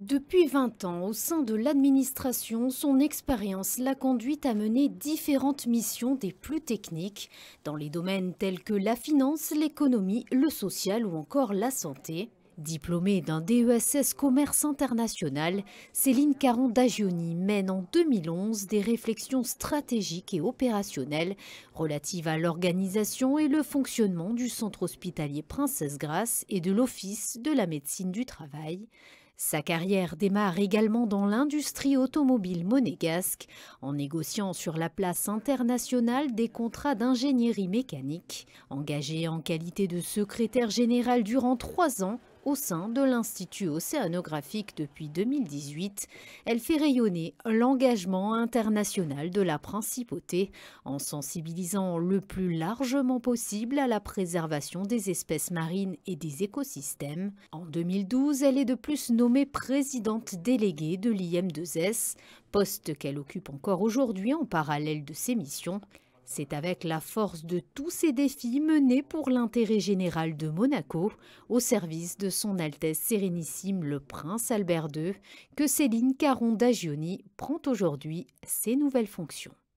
Depuis 20 ans, au sein de l'administration, son expérience l'a conduite à mener différentes missions des plus techniques, dans les domaines tels que la finance, l'économie, le social ou encore la santé. Diplômée d'un DESS Commerce International, Céline Caron d'Agioni mène en 2011 des réflexions stratégiques et opérationnelles relatives à l'organisation et le fonctionnement du centre hospitalier Princesse Grasse et de l'Office de la médecine du travail. Sa carrière démarre également dans l'industrie automobile monégasque en négociant sur la place internationale des contrats d'ingénierie mécanique. Engagé en qualité de secrétaire général durant trois ans, au sein de l'Institut océanographique depuis 2018. Elle fait rayonner l'engagement international de la principauté en sensibilisant le plus largement possible à la préservation des espèces marines et des écosystèmes. En 2012, elle est de plus nommée présidente déléguée de l'IM2S, poste qu'elle occupe encore aujourd'hui en parallèle de ses missions. C'est avec la force de tous ces défis menés pour l'intérêt général de Monaco, au service de son Altesse Sérénissime le Prince Albert II, que Céline Caron d'Agioni prend aujourd'hui ses nouvelles fonctions.